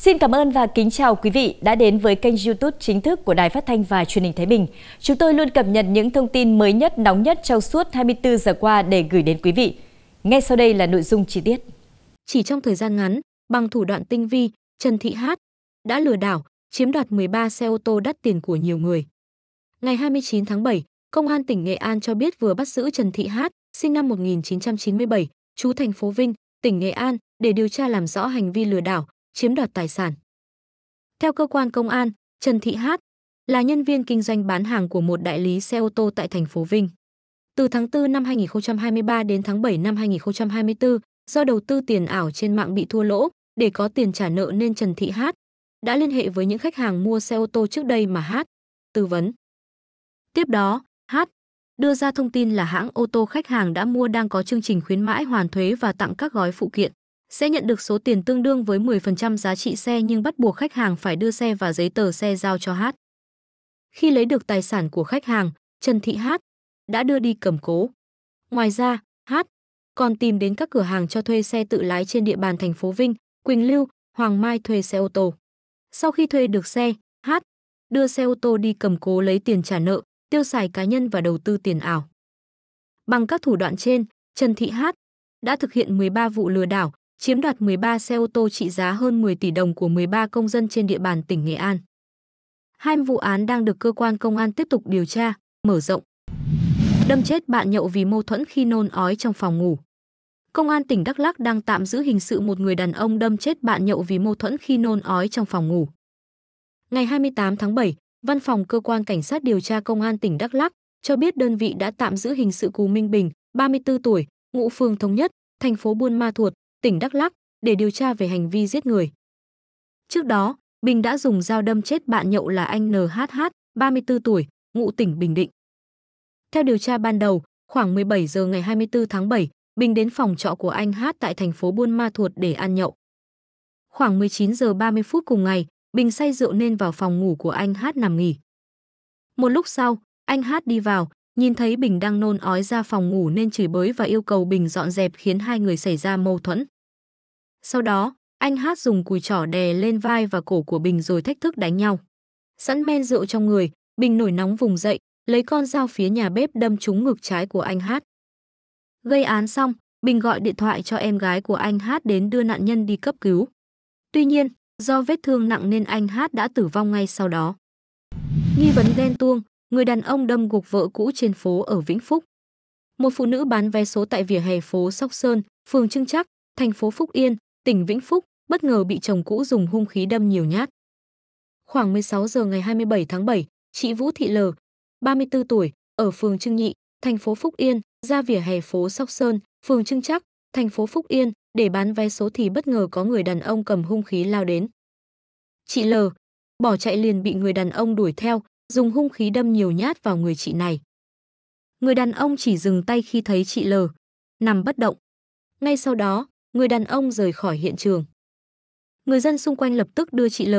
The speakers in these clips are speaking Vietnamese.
Xin cảm ơn và kính chào quý vị đã đến với kênh YouTube chính thức của Đài Phát thanh và Truyền hình Thái Bình. Chúng tôi luôn cập nhật những thông tin mới nhất, nóng nhất trong suốt 24 giờ qua để gửi đến quý vị. Ngay sau đây là nội dung chi tiết. Chỉ trong thời gian ngắn, bằng thủ đoạn tinh vi, Trần Thị Hát đã lừa đảo, chiếm đoạt 13 xe ô tô đắt tiền của nhiều người. Ngày 29 tháng 7, Công an tỉnh Nghệ An cho biết vừa bắt giữ Trần Thị Hát, sinh năm 1997, trú thành phố Vinh, tỉnh Nghệ An để điều tra làm rõ hành vi lừa đảo, chiếm đoạt tài sản. Theo cơ quan công an, Trần Thị Hát là nhân viên kinh doanh bán hàng của một đại lý xe ô tô tại thành phố Vinh. Từ tháng 4 năm 2023 đến tháng 7 năm 2024, do đầu tư tiền ảo trên mạng bị thua lỗ, để có tiền trả nợ nên Trần Thị Hát đã liên hệ với những khách hàng mua xe ô tô trước đây mà Hát tư vấn. Tiếp đó, Hát đưa ra thông tin là hãng ô tô khách hàng đã mua đang có chương trình khuyến mãi hoàn thuế và tặng các gói phụ kiện sẽ nhận được số tiền tương đương với 10% giá trị xe nhưng bắt buộc khách hàng phải đưa xe và giấy tờ xe giao cho Hát. Khi lấy được tài sản của khách hàng, Trần Thị Hát đã đưa đi cầm cố. Ngoài ra, Hát còn tìm đến các cửa hàng cho thuê xe tự lái trên địa bàn thành phố Vinh, Quỳnh Lưu, Hoàng Mai thuê xe ô tô. Sau khi thuê được xe, Hát đưa xe ô tô đi cầm cố lấy tiền trả nợ, tiêu xài cá nhân và đầu tư tiền ảo. Bằng các thủ đoạn trên, Trần Thị Hát đã thực hiện 13 vụ lừa đảo, chiếm đoạt 13 xe ô tô trị giá hơn 10 tỷ đồng của 13 công dân trên địa bàn tỉnh Nghệ An. Hai vụ án đang được cơ quan công an tiếp tục điều tra, mở rộng. Đâm chết bạn nhậu vì mâu thuẫn khi nôn ói trong phòng ngủ. Công an tỉnh Đắk Lắk đang tạm giữ hình sự một người đàn ông đâm chết bạn nhậu vì mâu thuẫn khi nôn ói trong phòng ngủ. Ngày 28 tháng 7, Văn phòng cơ quan cảnh sát điều tra công an tỉnh Đắk Lắk cho biết đơn vị đã tạm giữ hình sự Cù Minh Bình, 34 tuổi, ngụ phường Thống Nhất, thành phố Buôn Ma Thuột, tỉnh Đắk Lắk để điều tra về hành vi giết người. Trước đó, Bình đã dùng dao đâm chết bạn nhậu là anh NHH, 34 tuổi, ngụ tỉnh Bình Định. Theo điều tra ban đầu, khoảng 17 giờ ngày 24 tháng 7, Bình đến phòng trọ của anh H tại thành phố Buôn Ma Thuột để ăn nhậu. Khoảng 19 giờ 30 phút cùng ngày, Bình say rượu nên vào phòng ngủ của anh H nằm nghỉ. Một lúc sau, anh H đi vào, Nhìn thấy Bình đang nôn ói ra phòng ngủ nên chửi bới và yêu cầu Bình dọn dẹp khiến hai người xảy ra mâu thuẫn. Sau đó, anh Hát dùng cùi trỏ đè lên vai và cổ của Bình rồi thách thức đánh nhau. Sẵn men rượu trong người, Bình nổi nóng vùng dậy, lấy con dao phía nhà bếp đâm trúng ngực trái của anh Hát. Gây án xong, Bình gọi điện thoại cho em gái của anh Hát đến đưa nạn nhân đi cấp cứu. Tuy nhiên, do vết thương nặng nên anh Hát đã tử vong ngay sau đó. Nghi vấn đen tuông, người đàn ông đâm gục vợ cũ trên phố ở Vĩnh Phúc. Một phụ nữ bán vé số tại vỉa hè phố Sóc Sơn, phường Trưng Trắc, thành phố Phúc Yên, tỉnh Vĩnh Phúc, bất ngờ bị chồng cũ dùng hung khí đâm nhiều nhát. Khoảng 16 giờ ngày 27 tháng 7, chị Vũ Thị L, 34 tuổi, ở phường Trưng Nhị, thành phố Phúc Yên, ra vỉa hè phố Sóc Sơn, phường Trưng Trắc, thành phố Phúc Yên để bán vé số thì bất ngờ có người đàn ông cầm hung khí lao đến. Chị L bỏ chạy liền bị người đàn ông đuổi theo, dùng hung khí đâm nhiều nhát vào người chị này. Người đàn ông chỉ dừng tay khi thấy chị L, nằm bất động. Ngay sau đó, người đàn ông rời khỏi hiện trường. Người dân xung quanh lập tức đưa chị L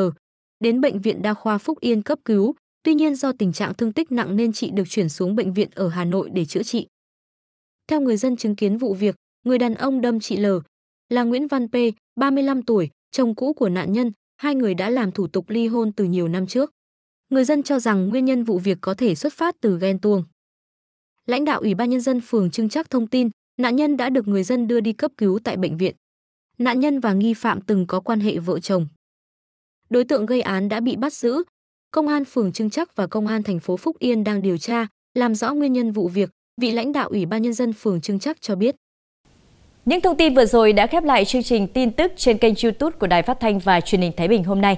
đến bệnh viện đa khoa Phúc Yên cấp cứu, tuy nhiên do tình trạng thương tích nặng nên chị được chuyển xuống bệnh viện ở Hà Nội để chữa trị. Theo người dân chứng kiến vụ việc, người đàn ông đâm chị L là Nguyễn Văn P, 35 tuổi, chồng cũ của nạn nhân, hai người đã làm thủ tục ly hôn từ nhiều năm trước người dân cho rằng nguyên nhân vụ việc có thể xuất phát từ ghen tuông. Lãnh đạo Ủy ban Nhân dân phường Trưng Chắc thông tin, nạn nhân đã được người dân đưa đi cấp cứu tại bệnh viện. Nạn nhân và nghi phạm từng có quan hệ vợ chồng. Đối tượng gây án đã bị bắt giữ. Công an phường Trưng Chắc và Công an thành phố Phúc Yên đang điều tra, làm rõ nguyên nhân vụ việc, vị lãnh đạo Ủy ban Nhân dân phường Trưng Chắc cho biết. Những thông tin vừa rồi đã khép lại chương trình tin tức trên kênh youtube của Đài Phát Thanh và Truyền hình Thái Bình hôm nay.